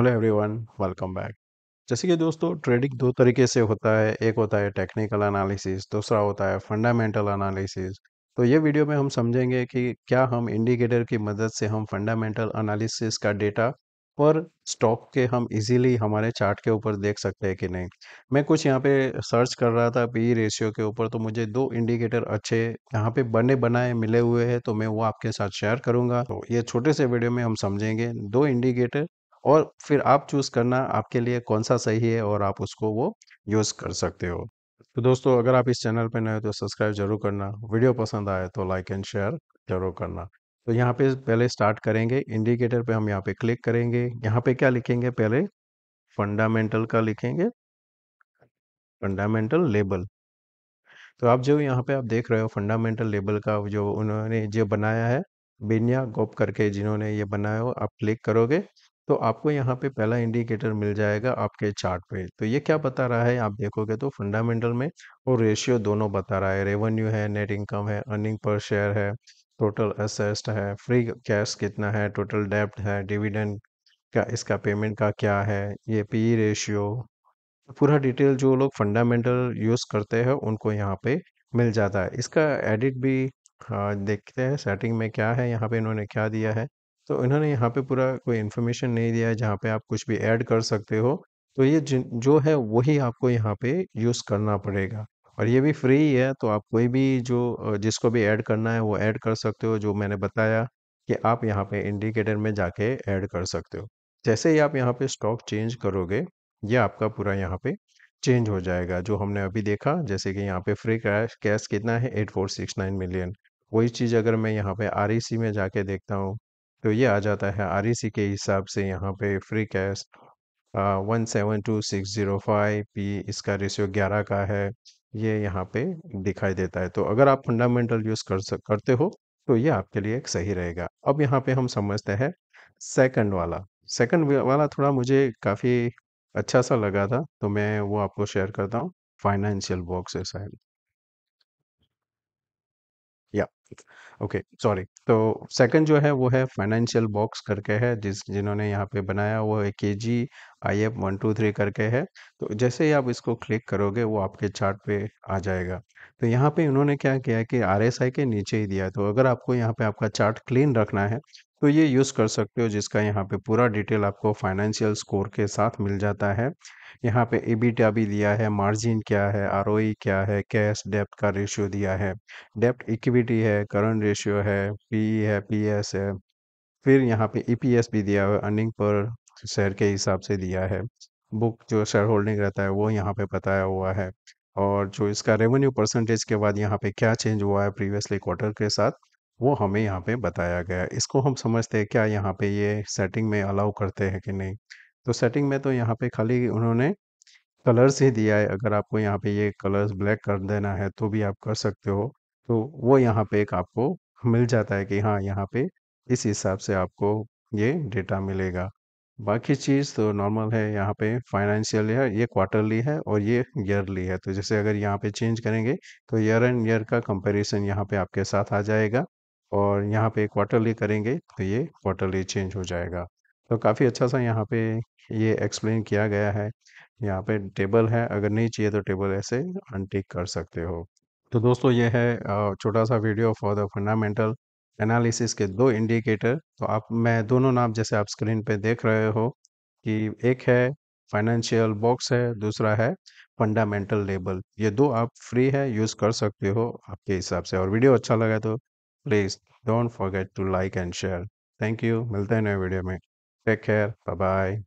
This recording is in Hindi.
हेलो एवरीवन वेलकम बैक जैसे कि दोस्तों ट्रेडिंग दो तरीके से होता है एक होता है टेक्निकल एनालिसिस दूसरा होता है फंडामेंटल एनालिसिस तो ये वीडियो में हम समझेंगे कि क्या हम इंडिकेटर की मदद से हम फंडामेंटल एनालिसिस का डेटा पर स्टॉक के हम इजीली हमारे चार्ट के ऊपर देख सकते हैं कि नहीं मैं कुछ यहाँ पे सर्च कर रहा था पी रेशियो के ऊपर तो मुझे दो इंडिकेटर अच्छे यहाँ पे बने बनाए मिले हुए हैं तो मैं वो आपके साथ शेयर करूँगा तो ये छोटे से वीडियो में हम समझेंगे दो इंडिकेटर और फिर आप चूज करना आपके लिए कौन सा सही है और आप उसको वो यूज कर सकते हो तो दोस्तों अगर आप इस चैनल पर नए हो तो सब्सक्राइब जरूर करना वीडियो पसंद आए तो लाइक एंड शेयर जरूर करना तो यहाँ पे पहले स्टार्ट करेंगे इंडिकेटर पे हम यहाँ पे क्लिक करेंगे यहाँ पे क्या लिखेंगे पहले फंडामेंटल का लिखेंगे फंडामेंटल लेबल तो आप जो यहाँ पे आप देख रहे हो फंडामेंटल लेबल का जो उन्होंने जो बनाया है बिन्या गोप करके जिन्होंने ये बनाया हो आप क्लिक करोगे तो आपको यहाँ पे पहला इंडिकेटर मिल जाएगा आपके चार्ट पे तो ये क्या बता रहा है आप देखोगे तो फंडामेंटल में और रेशियो दोनों बता रहा है रेवेन्यू है नेट इनकम है अर्निंग पर शेयर है टोटल असेस्ट है फ्री कैश कितना है टोटल डेप्ट है डिविडेंड का इसका पेमेंट का क्या है ये पी रेशियो पूरा डिटेल जो लोग फंडामेंटल यूज़ करते हैं उनको यहाँ पे मिल जाता है इसका एडिट भी हाँ, देखते हैं सेटिंग में क्या है यहाँ पे इन्होंने क्या दिया है तो इन्होंने यहाँ पे पूरा कोई इन्फॉर्मेशन नहीं दिया है जहाँ पे आप कुछ भी ऐड कर सकते हो तो ये जो है वही आपको यहाँ पे यूज़ करना पड़ेगा और ये भी फ्री है तो आप कोई भी जो जिसको भी ऐड करना है वो ऐड कर सकते हो जो मैंने बताया कि आप यहाँ पे इंडिकेटर में जाके ऐड कर सकते हो जैसे ही आप यहाँ पे स्टॉक चेंज करोगे ये आपका पूरा यहाँ पे चेंज हो जाएगा जो हमने अभी देखा जैसे कि यहाँ पे फ्री कैश कैश कितना है eight four six nine million वही चीज़ अगर मैं यहाँ पे आर e में जाके देखता हूँ तो ये आ जाता है आर e के हिसाब से यहाँ पे free cash one seven two six zero five P इसका रेशियो ग्यारह का है ये यहाँ पे दिखाई देता है तो अगर आप फंडामेंटल यूज़ कर सक करते हो तो ये आपके लिए एक सही रहेगा अब यहाँ पे हम समझते हैं सेकंड वाला सेकंड वाला थोड़ा मुझे काफ़ी अच्छा सा लगा था तो मैं वो आपको शेयर करता हूँ फाइनेंशियल बॉक्स है ओके सॉरी तो सेकंड जो है वो है फाइनेंशियल बॉक्स करके है जिस जिन्होंने यहाँ पे बनाया वो है के G I F one two three करके है तो जैसे ही आप इसको क्लिक करोगे वो आपके चार्ट पे आ जाएगा तो यहाँ पे इन्होंने क्या किया है कि आर के नीचे ही दिया है तो अगर आपको यहाँ पे आपका चार्ट क्लीन रखना है तो ये यूज़ कर सकते हो जिसका यहाँ पे पूरा डिटेल आपको फाइनेंशियल स्कोर के साथ मिल जाता है यहाँ पे एबिटा भी e दिया है मार्जिन क्या है आर क्या है कैश डेप्ट का रेशियो दिया है डेप्ट इक्विटी है करंट रेशियो है पी है पी है फिर यहाँ पे ई e भी दिया है अर्निंग पर शेयर के हिसाब से दिया है बुक जो शेयर होल्डिंग रहता है वो यहाँ पे बताया हुआ है और जो इसका रेवेन्यू परसेंटेज के बाद यहाँ पे क्या चेंज हुआ है प्रीवियसली क्वार्टर के साथ वो हमें यहाँ पे बताया गया इसको हम समझते हैं क्या यहाँ पे ये सेटिंग में अलाउ करते हैं कि नहीं तो सेटिंग में तो यहाँ पे खाली उन्होंने कलर्स ही दिया है अगर आपको यहाँ पे ये कलर्स ब्लैक कर देना है तो भी आप कर सकते हो तो वो यहाँ पे एक आपको मिल जाता है कि हाँ यहाँ पे इस हिसाब से आपको ये डेटा मिलेगा बाकी चीज़ तो नॉर्मल है यहाँ पे फाइनेंशियल है ये क्वार्टरली है और ये ईयरली है तो जैसे अगर यहाँ पे चेंज करेंगे तो ईयर एंड ईयर का कंपैरिजन यहाँ पे आपके साथ आ जाएगा और यहाँ पे क्वार्टरली करेंगे तो ये क्वार्टरली चेंज हो जाएगा तो काफ़ी अच्छा सा यहाँ पे ये एक्सप्लेन किया गया है यहाँ पे टेबल है अगर नहीं चाहिए तो टेबल ऐसे अनटिक कर सकते हो तो दोस्तों ये है छोटा सा video for the fundamental analysis के दो इंडिकेटर तो आप मैं दोनों नाम जैसे आप स्क्रीन पे देख रहे हो कि एक है फाइनेंशियल बॉक्स है दूसरा है फंडामेंटल लेबल ये दो आप फ्री है यूज़ कर सकते हो आपके हिसाब से और वीडियो अच्छा लगा तो Please don't forget to like and share. Thank you. Milta video mein. Take care. Bye bye.